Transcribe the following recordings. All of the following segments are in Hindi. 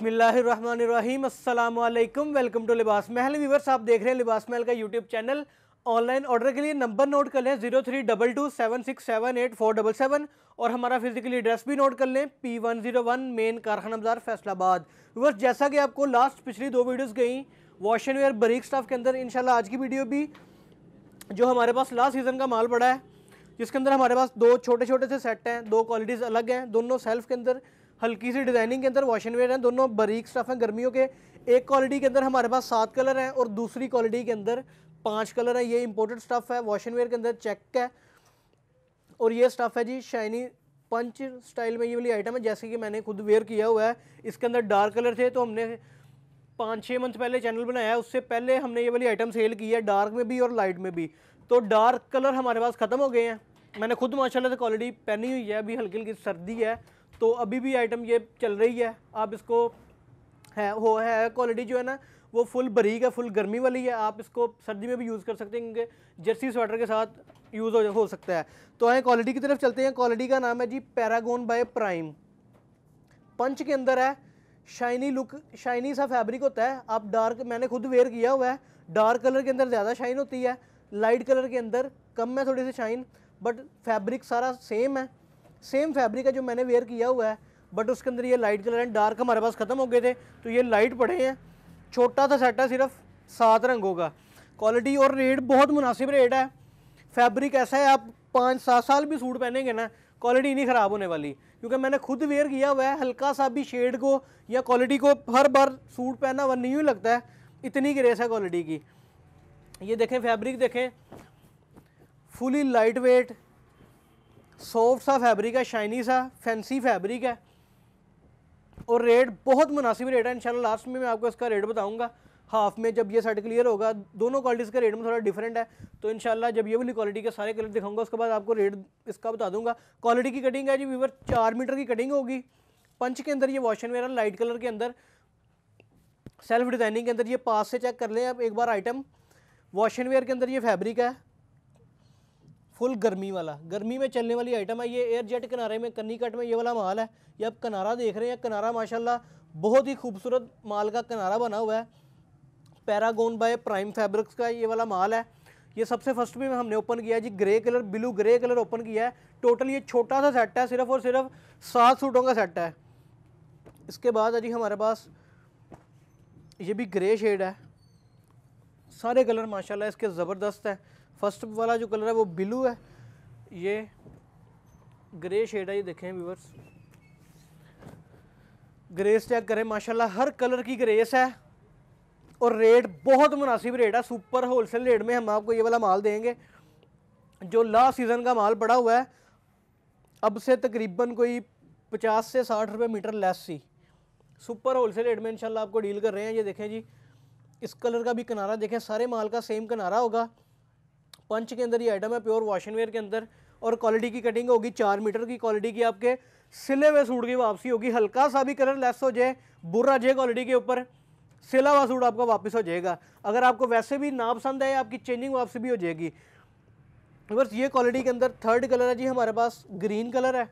बिसमीम अल्लाम वेलकम टू लिबास महल व्यूवर्स आप देख रहे हैं लिबास महल का यूट्यूब चैनल ऑनलाइन ऑर्डर के लिए नंबर नोट कर लें zero three double two seven six seven eight four double seven और हमारा फिजिकली एड्रेस भी नोट कर लें P one zero one main कारखाना बाजार फैसलाबाद व्यूवर्स जैसा कि आपको लास्ट पिछली दो वीडियोज़ गई वॉश एंड वेयर बरीक स्टाफ के अंदर इनशाला आज की वीडियो भी जो हमारे पास लास्ट सीज़न का माल पड़ा है जिसके अंदर हमारे पास दो छोटे छोटे से सेट हैं दो क्वालिटीज़ अलग हैं दोनों सेल्फ के अंदर हल्की सी डिज़ाइनिंग के अंदर वॉशिंग वेयर हैं दोनों बरीक स्टफ़ हैं गर्मियों के एक क्वालिटी के अंदर हमारे पास सात कलर हैं और दूसरी क्वालिटी के अंदर पाँच कलर है ये इंपोर्टेड स्टफ़ है वॉशिंग वेयर के अंदर चेक है और ये स्टफ़ है जी शाइनी पंच स्टाइल में ये वाली आइटम है जैसे कि मैंने खुद वेयर किया हुआ है इसके अंदर डार्क कलर थे तो हमने पाँच छः मंथ पहले चैनल बनाया है उससे पहले हमने ये वाली आइटम सेल की है डार्क में भी और लाइट में भी तो डार्क कलर हमारे पास ख़त्म हो गए हैं मैंने खुद माशाल्लाह से क्वालिटी पहनी हुई है अभी हल्की हल्की सर्दी है तो अभी भी आइटम ये चल रही है आप इसको है वो है क्वालिटी जो है ना वो फुल बरीक है फुल गर्मी वाली है आप इसको सर्दी में भी यूज़ कर सकते हैं क्योंकि जर्सी स्वेटर के साथ यूज़ हो, हो सकता है तो आए क्वालिटी की तरफ चलते हैं क्वालिटी का नाम है जी पैरागोन बाय प्राइम पंच के अंदर है शाइनी लुक शाइनी सा फैब्रिक होता है आप डार्क मैंने खुद वेयर किया हुआ है डार्क कलर के अंदर ज़्यादा शाइन होती है लाइट कलर के अंदर कम है थोड़ी सी शाइन बट फैब्रिक सारा सेम है सेम फैब्रिक है जो मैंने वेयर किया हुआ है बट उसके अंदर ये लाइट कलर एंड डार्क हमारे पास ख़त्म हो गए थे तो ये लाइट पड़े हैं छोटा सा सेट है सिर्फ सात रंगों का क्वालिटी और रेट बहुत मुनासिब रेट है फैब्रिक ऐसा है आप पाँच सात साल भी सूट पहनेंगे ना क्वालिटी नहीं ख़राब होने वाली क्योंकि मैंने खुद वेयर किया हुआ है हल्का सा भी शेड को या क्वालिटी को हर बार सूट पहना हुआ नहीं लगता है इतनी ग्रेस है क्वालिटी की ये देखें फैब्रिक देखें फुली लाइट वेट सॉफ्ट सा फैब्रिक है शाइनी सा फैंसी फैब्रिक है और रेट बहुत मुनासिब रेट है इंशाल्लाह लास्ट में मैं आपको इसका रेट बताऊंगा हाफ में जब ये सेट क्लियर होगा दोनों क्वालिटीज़ का रेट में थोड़ा डिफरेंट है तो इंशाल्लाह जब ये वाली क्वालिटी के सारे कलर दिखाऊंगा उसके बाद आपको रेट इसका बता दूंगा क्वालिटी की कटिंग है जी वीवर चार मीटर की कटिंग होगी पंच के अंदर ये वॉशन वेयर लाइट कलर के अंदर सेल्फ डिज़ाइनिंग के अंदर ये पास से चेक कर लें आप एक बार आइटम वॉशन वेयर के अंदर ये फैब्रिक है फुल गर्मी वाला गर्मी में चलने वाली आइटम है ये एयर जेट किनारे में कन्नी कट में ये वाला माल है ये आप किनारा देख रहे हैं किनारा माशाल्लाह बहुत ही खूबसूरत माल का किनारा बना हुआ है पैरागोन बाय प्राइम फैब्रिक्स का ये वाला माल है ये सबसे फर्स्ट में हमने ओपन किया है जी grey colour blue grey colour open किया है टोटल ये छोटा सा सेट है सिर्फ और सिर्फ सात सूटों का सेट है इसके बाद जी हमारे पास ये भी ग्रे शेड है सारे कलर माशाल्लाह इसके ज़बरदस्त है फर्स्ट वाला जो कलर है वो ब्लू है ये ग्रे शेड है ये देखें व्यूवर्स ग्रेस चेक करें माशाल्लाह हर कलर की ग्रेस है और रेट बहुत मुनासिब रेट है सुपर होलसेल रेट में हम आपको ये वाला माल देंगे जो लास्ट सीज़न का माल पड़ा हुआ है अब से तकरीबन कोई पचास से साठ रुपये मीटर लेस सी सुपर होलसेल रेट में इंशाल्लाह आपको डील कर रहे हैं ये देखें जी इस कलर का भी किनारा देखें सारे माल का सेम किनारा होगा पंच के अंदर ये आइटम है प्योर वॉश वेयर के अंदर और क्वालिटी की कटिंग होगी चार मीटर की क्वालिटी की आपके सिले हुए सूट की वापसी होगी हल्का सा भी कलर लेस हो जाए बुरा जे क्वालिटी के ऊपर सिला हुआ सूट आपका वापस हो जाएगा अगर आपको वैसे भी ना पसंद आए आपकी चेंजिंग वापसी भी हो जाएगी बस ये क्वालिटी के अंदर थर्ड कलर है जी हमारे पास ग्रीन कलर है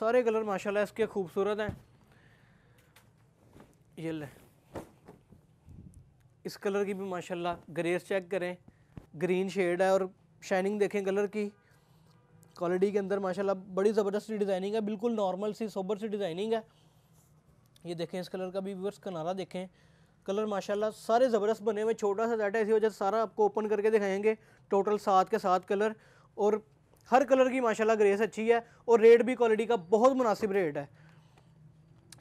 सारे कलर माशाल्लाह इसके खूबसूरत हैं ये ले इस कलर की भी माशाल्लाह ग्रेस चेक करें ग्रीन शेड है और शाइनिंग देखें कलर की क्वालिटी के अंदर माशाल्लाह बड़ी ज़बरदस्त डिज़ाइनिंग है बिल्कुल नॉर्मल सी सोबर सी डिज़ाइनिंग है ये देखें इस कलर का भी व्यूअर्स कनारा देखें कलर माशाल्लाह सारे ज़बरदस्त बने हुए छोटा सा डाटा इसी वजह से सारा आपको ओपन करके दिखाएंगे टोटल सात के सात कलर और हर कलर की माशाल्लाह ग्रेस अच्छी है और रेट भी क्वालिटी का बहुत मुनासिब रेट है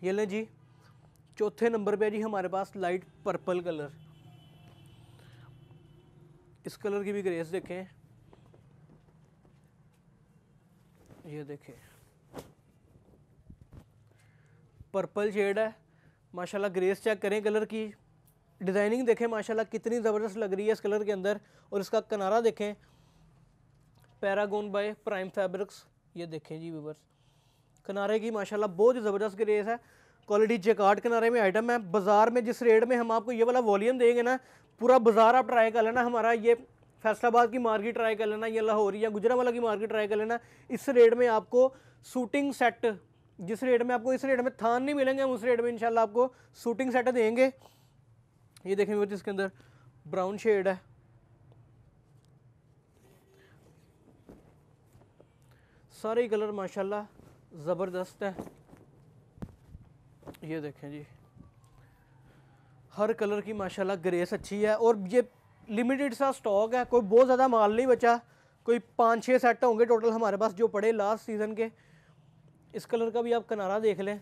ये लें जी चौथे नंबर पे है जी हमारे पास लाइट पर्पल कलर इस कलर की भी ग्रेस देखें ये देखें पर्पल शेड है माशाल्लाह ग्रेस चेक करें कलर की डिज़ाइनिंग देखें माशाल्लाह कितनी ज़बरदस्त लग रही है इस कलर के अंदर और इसका किनारा देखें पैरागोन बाय प्राइम फैब्रिक्स ये देखें जी व्यूवर्स किनारे की माशाल्लाह बहुत ही ज़बरदस्त ग्रेस है क्वालिटी चेकआउट के नारे में आइटम है बाज़ार में जिस रेट में हम आपको ये वाला वॉल्यूम देंगे ना पूरा बाज़ार आप ट्राई कर लेना हमारा ये फैसलाबाद की मार्केट ट्राई कर लेना ये लाहौर या गुजरावाला की मार्केट ट्राई कर लेना इस रेट में आपको सूटिंग सेट जिस रेट में आपको इस रेट में थान नहीं मिलेंगे हम उस रेट में इंशाल्लाह आपको सूटिंग सेट देंगे ये देखें बच्चे इसके अंदर ब्राउन शेड है सारे कलर माशाल्लाह ज़बरदस्त है ये देखें जी हर कलर की माशाल्लाह ग्रेस अच्छी है और ये लिमिटेड सा स्टॉक है कोई बहुत ज़्यादा माल नहीं बचा कोई पाँच छः सेट होंगे टोटल हमारे पास जो पड़े लास्ट सीज़न के इस कलर का भी आप किनारा देख लें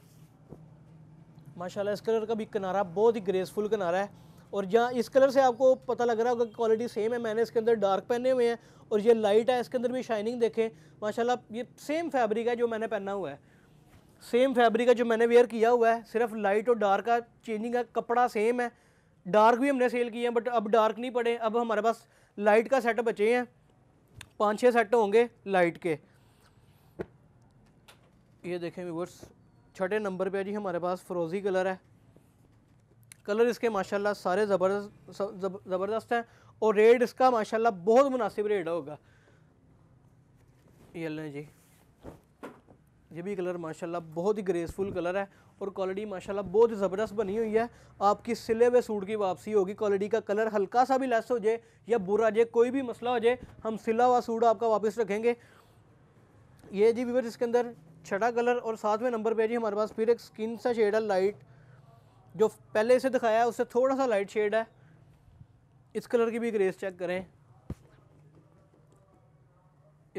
माशाल्लाह इस कलर का भी किनारा बहुत ही ग्रेसफुल किनारा है और जहाँ इस कलर से आपको पता लग रहा होगा क्वालिटी सेम है मैंने इसके अंदर डार्क पहने हुए हैं और ये लाइट है इसके अंदर भी शाइनिंग देखें माशाल्लाह ये सेम फैब्रिक है जो मैंने पहना हुआ है सेम फैब्रिक है जो मैंने वेयर किया हुआ है सिर्फ लाइट और डार्क का चेंजिंग है कपड़ा सेम है डार्क भी हमने सेल किए हैं बट अब डार्क नहीं पड़े अब हमारे पास लाइट का सेट बचे हैं पाँच छः सेट होंगे लाइट के ये देखें व्यूवर्स छठे नंबर पे जी हमारे पास फ्रोज़ी कलर है कलर इसके माशाल्लाह सारे ज़बरदस्त ज़बरदस्त हैं और रेट इसका माशाल्लाह बहुत मुनासिब रेट होगा ये लें जी ये भी कलर माशाल्लाह बहुत ही ग्रेसफुल कलर है और क्वालिटी माशाल्लाह बहुत ही ज़बरदस्त बनी हुई है आपकी सिले हुए सूट की वापसी होगी क्वालिटी का कलर हल्का सा भी लेस हो जाए या बुरा जाए कोई भी मसला हो जाए हम सिला हुआ सूट आपका वापस रखेंगे ये जी वीवर इसके अंदर छठा कलर और सातवें नंबर पर जी हमारे पास फिर एक स्किन सा शेड है लाइट जो पहले इसे दिखाया है उससे थोड़ा सा लाइट शेड है इस कलर की भी ग्रेस चेक करें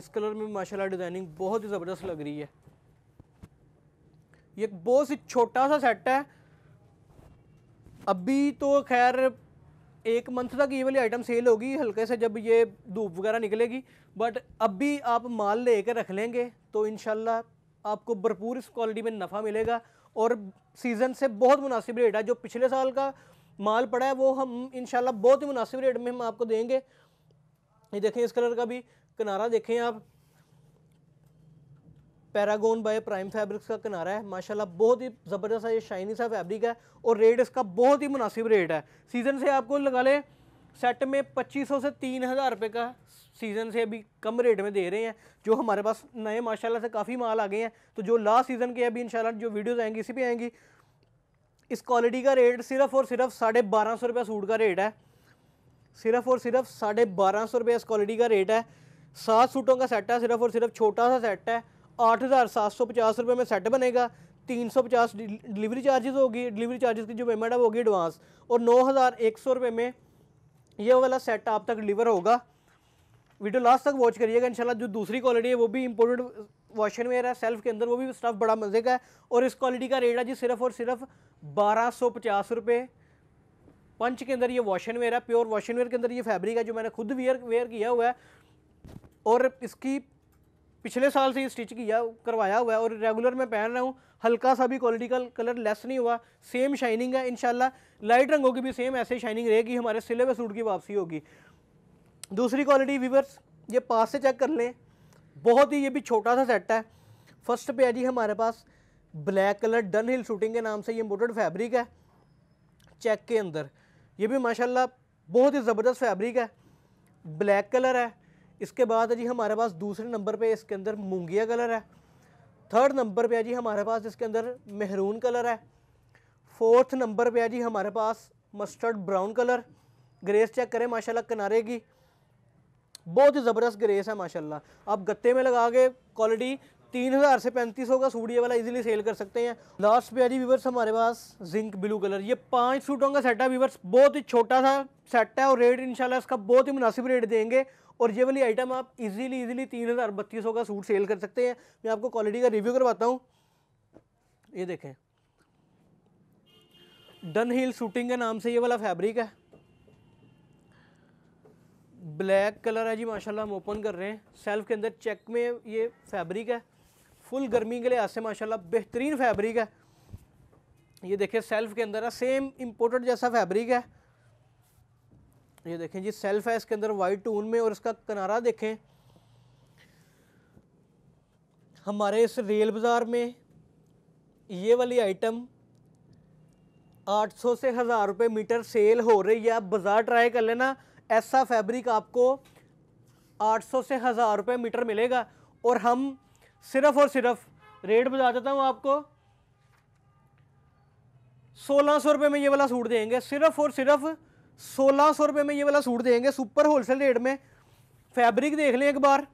इस कलर में माशाल्लाह डिज़ाइनिंग बहुत ही ज़बरदस्त लग रही है ये बहुत सी छोटा सा सेट है अभी तो खैर एक मंथ तक ये वाली आइटम सेल होगी हल्के से जब ये धूप वगैरह निकलेगी बट अभी आप माल ले कर रख लेंगे तो इन आपको भरपूर इस क्वालिटी में नफ़ा मिलेगा और सीज़न से बहुत मुनासिब रेट है जो पिछले साल का माल पड़ा है वो हम इन बहुत ही मुनासिब रेट में हम आपको देंगे ये देखें इस कलर का भी किनारा देखें आप पैरागोन बाय प्राइम फैब्रिक्स का किनारा है माशाल्लाह बहुत ही ज़बरदस्त है ये शाइनी सा फैब्रिक है और रेट इसका बहुत ही मुनासिब रेट है सीज़न से आपको लगा ले सेट में 2500 से तीन हज़ार रुपये का सीज़न से अभी कम रेट में दे रहे हैं जो हमारे पास नए माशाल्लाह से काफ़ी माल आ गए हैं तो जो लास्ट सीज़न के अभी इन जो वीडियोज़ आएंगी इसी पर आएंगी इस क्वालिटी का रेट सिर्फ़ और सिर्फ साढ़े बारह सौ रुपया सूट का रेट है सिर्फ़ और सिर्फ साढ़े बारह सौ इस क्वालिटी का रेट है सात सूटों का सेट है सिर्फ़ और सिर्फ छोटा सा सेट है आठ हज़ार सात सौ पचास रुपये में सेट बनेगा तीन सौ पचास डिलीवरी चार्जेस होगी डिलीवरी चार्जेस की जो पेमेंट है वो होगी एडवांस और नौ हज़ार एक सौ रुपये में ये वाला सेट आप तक डिलीवर होगा वीडियो लास्ट तक वॉच करिएगा इंशाल्लाह जो दूसरी क्वालिटी है वो भी इम्पोर्टेड वॉशिंग वेयर है सेल्फ के अंदर वो भी स्टफ़ बड़ा मज़े का है और इस क्वालिटी का रेट है जी सिर्फ और सिर्फ बारह सौ पचास रुपये पंच के अंदर ये वॉशिंग वेयर है प्योर वॉशिंग वेयर के अंदर ये फैब्रिक है जो मैंने खुद वेयर वेयर किया हुआ है और इसकी पिछले साल से ये स्टिच किया करवाया हुआ है और रेगुलर मैं पहन रहा हूँ हल्का सा भी क्वालिटी का कलर लेस नहीं हुआ सेम शाइनिंग है इन लाइट रंगों की भी सेम ऐसे शाइनिंग रहेगी हमारे सिले हुए सूट की वापसी होगी दूसरी क्वालिटी वीवर्स ये पास से चेक कर लें बहुत ही ये भी छोटा सा सेट है फर्स्ट पे है जी हमारे पास black colour Dunhill suiting के नाम से ये इम्पोर्टेड फैब्रिक है चेक के अंदर ये भी माशाल्लाह बहुत ही ज़बरदस्त फैब्रिक है ब्लैक कलर है इसके बाद जी हमारे पास दूसरे नंबर पे इसके अंदर मूंगिया कलर है थर्ड नंबर पे है जी हमारे पास इसके अंदर मेहरून कलर है फोर्थ नंबर पे है जी हमारे पास mustard brown colour grace check करें माशाल्लाह किनारे की बहुत ही ज़बरदस्त ग्रेस है माशाल्लाह आप गत्ते में लगा के क्वालिटी तीन हज़ार से पैंतीस होगा सूट ये वाला इजीली सेल कर सकते हैं लास्ट पे जी वीवर्स हमारे पास जिंक ब्लू कलर ये पांच सूटों का सेट है वीवर्स बहुत ही छोटा सा सेट है और रेट इंशाल्लाह इसका बहुत ही मुनासिब रेट देंगे और ये वाली आइटम आप इजीली इजीली तीन हज़ार बत्तीस सौ का सूट सेल कर सकते हैं मैं आपको क्वालिटी का रिव्यू करवाता हूँ ये देखें डन हिल शूटिंग के नाम से ये वाला फैब्रिक है ब्लैक कलर है जी माशाल्लाह हम ओपन कर रहे हैं सेल्फ के अंदर चेक में ये फैब्रिक है फुल गर्मी के लिहाज से माशाल्लाह बेहतरीन फैब्रिक है ये देखिए सेल्फ के अंदर है सेम इम्पोर्टेड जैसा फैब्रिक है ये देखें जी सेल्फ है इसके अंदर वाइट टून में और इसका किनारा देखें हमारे इस रेल बाज़ार में ये वाली आइटम 800 से हज़ार रुपये मीटर सेल हो रही है आप बाज़ार ट्राई कर लेना ऐसा फैब्रिक आपको 800 से हज़ार रुपये मीटर मिलेगा और हम सिर्फ़ और सिर्फ रेट बता देता हूँ आपको सोलह सौ रुपये में ये वाला सूट देंगे सिर्फ़ और सिर्फ़ सोलह सौ रुपये में ये वाला सूट देंगे सुपर होलसेल रेट में फैब्रिक देख लें एक बार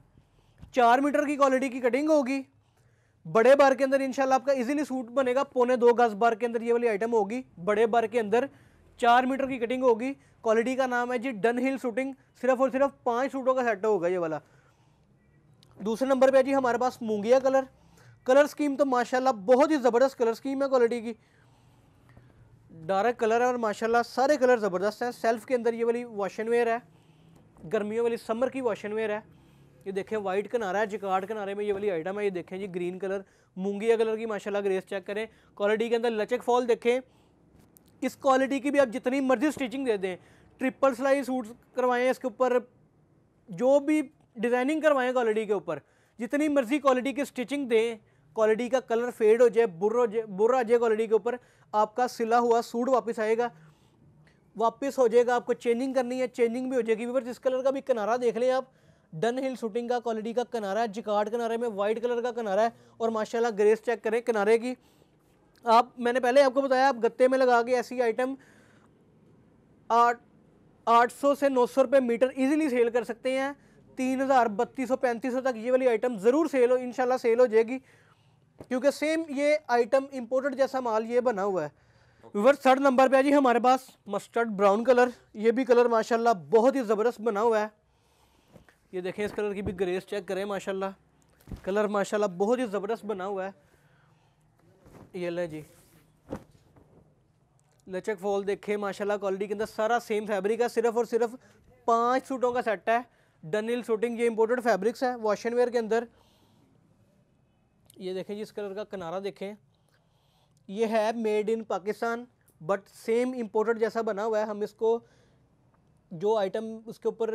चार मीटर की क्वालिटी की कटिंग होगी बड़े बार के अंदर इंशाल्लाह आपका इजीली सूट बनेगा पौने दो गज बार के अंदर ये वाली आइटम होगी बड़े बार के अंदर चार मीटर की कटिंग होगी क्वालिटी का नाम है जी डन हिल शूटिंग सिर्फ और सिर्फ पाँच सूटों का सेट होगा ये वाला दूसरे नंबर पर जी हमारे पास मूंगिया कलर कलर स्कीम तो माशाला बहुत ही ज़बरदस्त कलर स्कीम है क्वालिटी की डार्क कलर है और माशाल्लाह सारे कलर ज़बरदस्त हैं सेल्फ के अंदर ये वाली वॉशन वेयर है गर्मियों वाली समर की वॉशन वेयर है ये देखें वाइट किनारा है जिकार्ड किनारे में ये वाली आइटम है ये देखें जी ग्रीन कलर मूंगिया कलर की माशाल्लाह ग्रेस चेक करें क्वालिटी के अंदर लचक फॉल देखें इस क्वालिटी की भी आप जितनी मर्जी स्टिचिंग दे दें ट्रिपल सिलाई सूट करवाएं इसके ऊपर जो भी डिज़ाइनिंग करवाएँ क्वालिटी के ऊपर जितनी मर्जी क्वालिटी की स्टिचिंग दें क्वालिटी का कलर फेड हो जाए बुरा जाए बुरा जाए क्वालिटी के ऊपर आपका सिला हुआ सूट वापस आएगा वापस हो जाएगा आपको चेंजिंग करनी है चेंजिंग भी हो जाएगी वीवर जिस कलर का भी किनारा देख लें आप डन हिल शूटिंग का क्वालिटी का किनारा है जिकार्ड किनारे में वाइट कलर का किनारा है और माशाल्लाह ग्रेस चेक करें किनारे की आप मैंने पहले आपको बताया आप गत्ते में लगा के ऐसी आइटम आठ आठ सौ से नौ सौ रुपये मीटर ईजिली सेल कर सकते हैं तीन हज़ार बत्तीस सौ पैंतीस सौ तक ये वाली आइटम ज़रूर सेल हो इन सेल हो जाएगी क्योंकि सेम ये आइटम इम्पोर्टेड जैसा माल ये बना हुआ है व्यूवर थर्ड नंबर पे है जी हमारे पास मस्टर्ड ब्राउन कलर ये भी कलर माशाल्लाह बहुत ही ज़बरदस्त बना हुआ है ये देखें इस कलर की भी ग्रेस चेक करें माशाल्लाह कलर माशाल्लाह बहुत ही ज़बरदस्त बना हुआ है ये लें जी लचक फॉल देखें माशाल्लाह क्वालिटी के अंदर सारा सेम फैब्रिक है सिर्फ और सिर्फ पाँच सूटों का सेट है डनिल सूटिंग ये इम्पोर्टेड फैब्रिक्स है वॉशिंग वेयर के अंदर ये देखें जिस कलर का किनारा देखें ये है made in Pakistan but same imported जैसा बना हुआ है हम इसको जो आइटम उसके ऊपर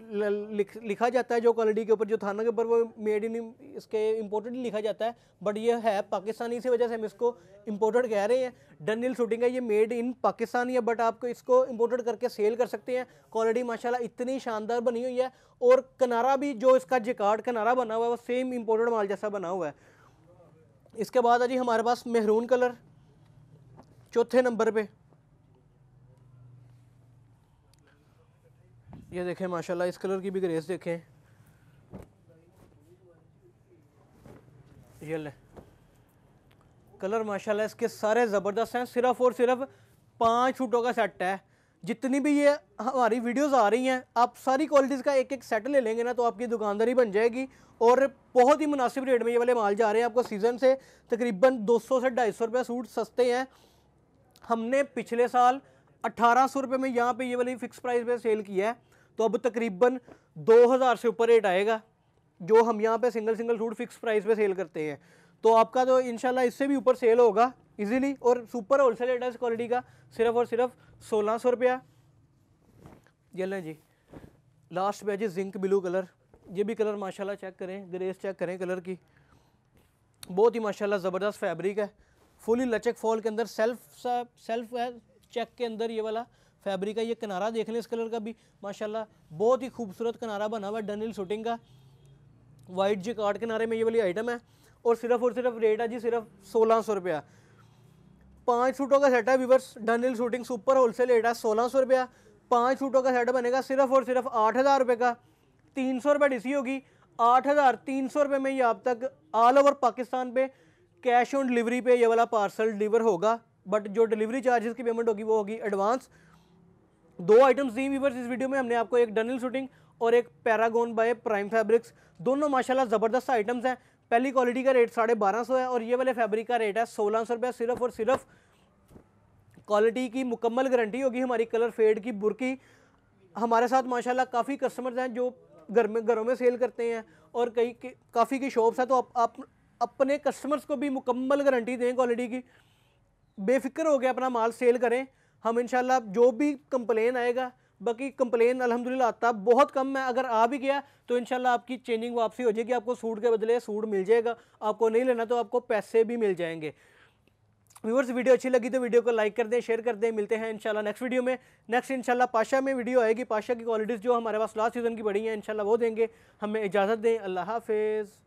लिख, लिखा जाता है जो क्वालिटी के ऊपर जो थाना के ऊपर वो मेड इन इसके इम्पोर्टेड लिखा जाता है बट ये है पाकिस्तानी इसी वजह से हम इसको इम्पोर्टेड कह रहे हैं डन हिल शूटिंग है ये मेड इन पाकिस्तान है बट आपको इसको इम्पोर्टेड करके सेल कर सकते हैं क्वालिटी माशाल्लाह इतनी शानदार बनी हुई है और किनारा भी जो इसका जिकार्ड किनारा बना हुआ है वो सेम इम्पोर्टेड माल जैसा बना हुआ है इसके बाद है हमारे पास मेहरून कलर चौथे नंबर पर ये देखें माशाल्लाह इस कलर की भी ग्रेस देखें ये ले कलर माशाल्लाह इसके सारे ज़बरदस्त हैं सिर्फ़ और सिर्फ पाँच फुटों का सेट है जितनी भी ये हमारी वीडियोस आ रही हैं आप सारी क्वालिटीज़ का एक एक सेट ले लेंगे ना तो आपकी दुकानदारी बन जाएगी और बहुत ही मुनासिब रेट में ये वाले माल जा रहे हैं आपको सीज़न से तकरीबन 200 से ढाई सौ रुपये सूट सस्ते हैं हमने पिछले साल अट्ठारह सौ रुपये में यहाँ पे ये वाली फ़िक्स प्राइस पे सेल किया है तो अब तकरीबन 2000 से ऊपर रेट आएगा जो हम यहाँ पे single single suit fix price पे सेल करते हैं तो आपका तो इन इससे भी ऊपर सेल होगा इजीली और सुपर होलसेल रेट है इस क्वालिटी का सिर्फ और सिर्फ सोलह सौ रुपया ये लें जी लास्ट बैच है जिंक ब्लू कलर ये भी कलर माशाल्लाह चेक करें ग्रेस चेक करें कलर की बहुत ही माशाल्लाह ज़बरदस्त फैब्रिक है फुली लचक फॉल के अंदर सेल्फ सा सेल्फ है चेक के अंदर ये वाला फैब्रिक का ये किनारा देख लें इस कलर का भी माशाल्लाह बहुत ही खूबसूरत किनारा बना हुआ है शूटिंग का वाइट जी कार्ड किनारे में ये वाली आइटम है और सिर्फ और सिर्फ रेट है जी सिर्फ सोलह सौ रुपया पाँच सूटों का सेट है weavers Dunhill suiting super wholesale rate है सोलह सौ रुपया पाँच सूटों का सेट बनेगा सिर्फ और सिर्फ आठ हज़ार रुपये का तीन सौ रुपये डीसी होगी आठ हज़ार तीन सौ रुपये में ये आप तक ऑल ओवर पाकिस्तान पे कैश ऑन डिलीवरी पे ये वाला पार्सल डिलीवर होगा बट जो डिलीवरी चार्जेस की पेमेंट होगी वो होगी एडवांस दो आइटम्स दी वीवर्स इस वीडियो में हमने आपको एक डनल शूटिंग और एक पैरागोन बाय प्राइम फैब्रिक्स दोनों माशाल्लाह ज़बरदस्त आइटम्स हैं पहली क्वालिटी का रेट साढ़े बारह सौ है और ये वाले फैब्रिक का रेट है सोलह सौ रुपया सिर्फ और सिर्फ क्वालिटी की मुकम्मल गारंटी होगी हमारी कलर फेड की बुरकी हमारे साथ माशाल्लाह काफ़ी कस्टमर्स हैं जो घर में घरों में सेल करते हैं और कई काफ़ी की शॉप्स हैं तो आप, आप अपने कस्टमर्स को भी मुकम्मल गारंटी दें क्वालिटी की बेफिक्र हो गया अपना माल सेल करें हम इनशाला जो भी कंप्लेन आएगा बाकी कंप्लेन अलहमदिल्ला आता बहुत कम है अगर आ भी गया तो इनशाला आपकी चेंजिंग वापसी हो जाएगी आपको सूट के बदले सूट मिल जाएगा आपको नहीं लेना तो आपको पैसे भी मिल जाएंगे व्यूवर्स वीडियो अच्छी लगी तो वीडियो को लाइक कर दें शेयर कर दें मिलते हैं इनशाला नेक्स्ट वीडियो में नेक्स्ट इनशाला पाशा में वीडियो आएगी पाशा की क्वालिटीज़ जो हमारे पास लास्ट सीज़न की बढ़ी हैं इनशाला वो देंगे हमें इजाज़त दें अल्लाह हाफिज़